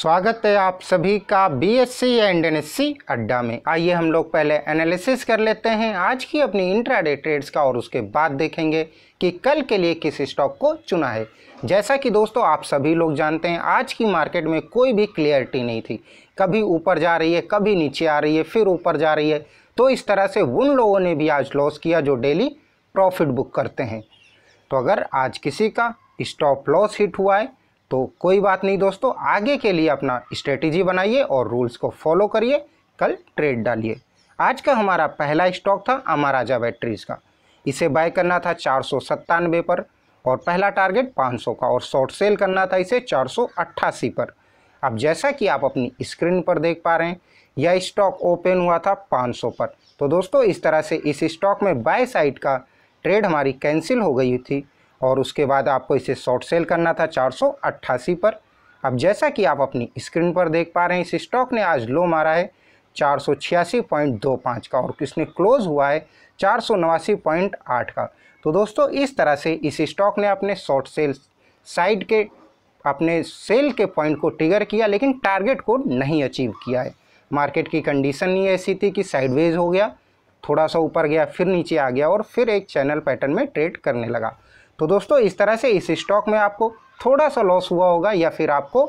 स्वागत है आप सभी का B S C and N S C Adda में आइए हम लोग पहले एनालिसिस कर लेते हैं आज की अपनी इंट्राडे ट्रेड्स का और उसके बाद देखेंगे कि कल के लिए किस स्टॉक को चुना है जैसा कि दोस्तों आप सभी लोग जानते हैं आज की मार्केट में कोई भी क्लियरिटी नहीं थी कभी ऊपर जा रही है कभी नीचे आ रही है फिर ऊपर जा रही है तो इस तरह से उन लोगों ने भी आज लॉस किया जो डेली प्रॉफिट बुक करते हैं तो अगर आज किसी का स्टॉप लॉस हिट हुआ है तो कोई बात नहीं दोस्तों आगे के लिए अपना स्ट्रेटेजी बनाइए और रूल्स को फॉलो करिए कल ट्रेड डालिए आज का हमारा पहला स्टॉक था अमाराजा बैटरीज का इसे बाय करना था चार पर और पहला टारगेट 500 का और शॉर्ट सेल करना था इसे चार पर अब जैसा कि आप अपनी स्क्रीन पर देख पा रहे हैं यह स्टॉक ओपन हुआ था 500 पर तो दोस्तों इस तरह से इस स्टॉक में बाय साइड का ट्रेड हमारी कैंसिल हो गई थी और उसके बाद आपको इसे शॉर्ट सेल करना था चार पर अब जैसा कि आप अपनी स्क्रीन पर देख पा रहे हैं इस स्टॉक ने आज लो मारा है चार का और किसने क्लोज हुआ है चार का तो दोस्तों इस तरह से इस स्टॉक ने अपने शॉर्ट सेल साइड के अपने सेल के पॉइंट को ट्रिगर किया लेकिन टारगेट को नहीं अचीव किया है मार्केट की कंडीशन ही ऐसी थी कि साइडवेज हो गया थोड़ा सा ऊपर गया फिर नीचे आ गया और फिर एक चैनल पैटर्न में ट्रेड करने लगा तो दोस्तों इस तरह से इस स्टॉक में आपको थोड़ा सा लॉस हुआ होगा या फिर आपको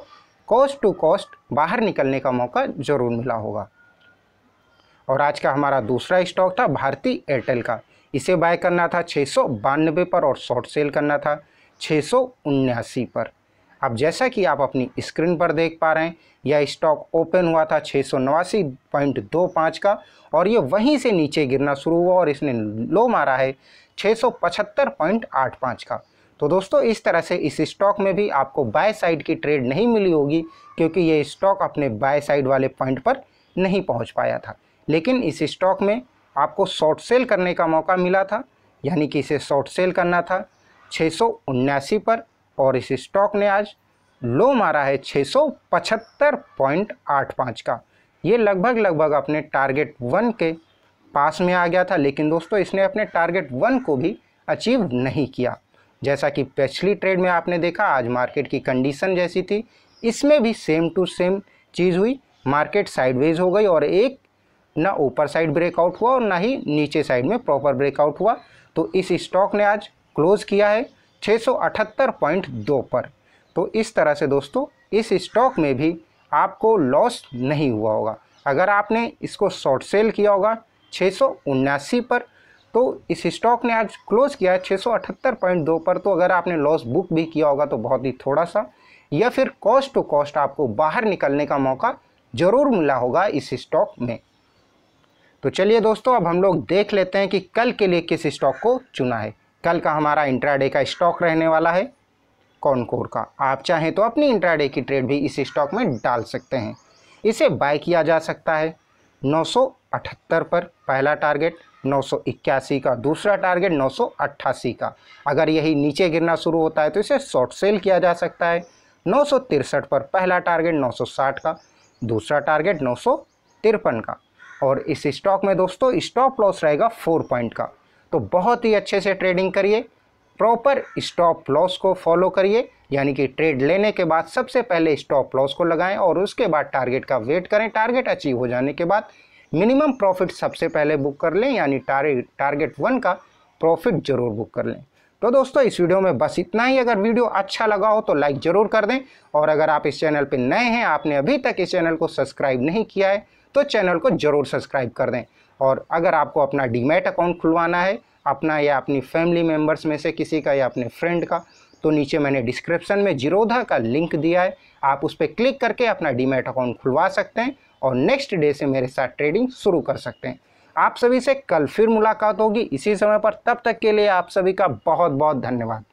कॉस्ट टू कॉस्ट बाहर निकलने का मौका ज़रूर मिला होगा और आज का हमारा दूसरा स्टॉक था भारती एयरटेल का इसे बाय करना था छः पर और शॉर्ट सेल करना था छः पर अब जैसा कि आप अपनी स्क्रीन पर देख पा रहे हैं यह स्टॉक ओपन हुआ था छः का और ये वहीं से नीचे गिरना शुरू हुआ और इसने लो मारा है छः का तो दोस्तों इस तरह से इस स्टॉक में भी आपको बाय साइड की ट्रेड नहीं मिली होगी क्योंकि ये स्टॉक अपने बाय साइड वाले पॉइंट पर नहीं पहुंच पाया था लेकिन इस स्टॉक में आपको शॉर्ट सेल करने का मौका मिला था यानी कि इसे शॉर्ट सेल करना था छः पर और इस स्टॉक ने आज लो मारा है छः का ये लगभग लगभग अपने टारगेट वन के पास में आ गया था लेकिन दोस्तों इसने अपने टारगेट वन को भी अचीव नहीं किया जैसा कि पिछली ट्रेड में आपने देखा आज मार्केट की कंडीशन जैसी थी इसमें भी सेम टू सेम चीज़ हुई मार्केट साइडवेज हो गई और एक ना ऊपर साइड ब्रेकआउट हुआ और ना ही नीचे साइड में प्रॉपर ब्रेकआउट हुआ तो इस स्टॉक ने आज क्लोज़ किया है 678.2 पर तो इस तरह से दोस्तों इस स्टॉक में भी आपको लॉस नहीं हुआ होगा अगर आपने इसको शॉर्ट सेल किया होगा छः पर तो इस स्टॉक ने आज क्लोज किया है 678.2 पर तो अगर आपने लॉस बुक भी किया होगा तो बहुत ही थोड़ा सा या फिर कॉस्ट टू कॉस्ट आपको बाहर निकलने का मौका ज़रूर मिला होगा इस स्टॉक में तो चलिए दोस्तों अब हम लोग देख लेते हैं कि कल के लिए किस स्टॉक को चुना है कल का हमारा इंट्राडे का स्टॉक रहने वाला है कॉनकोर का आप चाहें तो अपनी इंट्राडे की ट्रेड भी इस स्टॉक में डाल सकते हैं इसे बाय किया जा सकता है 978 पर पहला टारगेट 981 का दूसरा टारगेट 988 का अगर यही नीचे गिरना शुरू होता है तो इसे शॉर्ट सेल किया जा सकता है नौ पर पहला टारगेट नौ का दूसरा टारगेट नौ का और इस स्टॉक में दोस्तों स्टॉप लॉस रहेगा फोर पॉइंट का तो बहुत ही अच्छे से ट्रेडिंग करिए प्रॉपर स्टॉप लॉस को फॉलो करिए यानी कि ट्रेड लेने के बाद सबसे पहले स्टॉप लॉस को लगाएं और उसके बाद टारगेट का वेट करें टारगेट अचीव हो जाने के बाद मिनिमम प्रॉफिट सबसे पहले बुक कर लें यानी टारगेट वन का प्रॉफिट जरूर बुक कर लें तो दोस्तों इस वीडियो में बस इतना ही अगर वीडियो अच्छा लगा हो तो लाइक ज़रूर कर दें और अगर आप इस चैनल पर नए हैं आपने अभी तक इस चैनल को सब्सक्राइब नहीं किया है तो चैनल को ज़रूर सब्सक्राइब कर दें और अगर आपको अपना डीमेट अकाउंट खुलवाना है अपना या अपनी फैमिली मेम्बर्स में से किसी का या अपने फ्रेंड का तो नीचे मैंने डिस्क्रिप्शन में जिरोधा का लिंक दिया है आप उस पर क्लिक करके अपना डीमेट अकाउंट खुलवा सकते हैं और नेक्स्ट डे से मेरे साथ ट्रेडिंग शुरू कर सकते हैं आप सभी से कल फिर मुलाकात होगी इसी समय पर तब तक के लिए आप सभी का बहुत बहुत धन्यवाद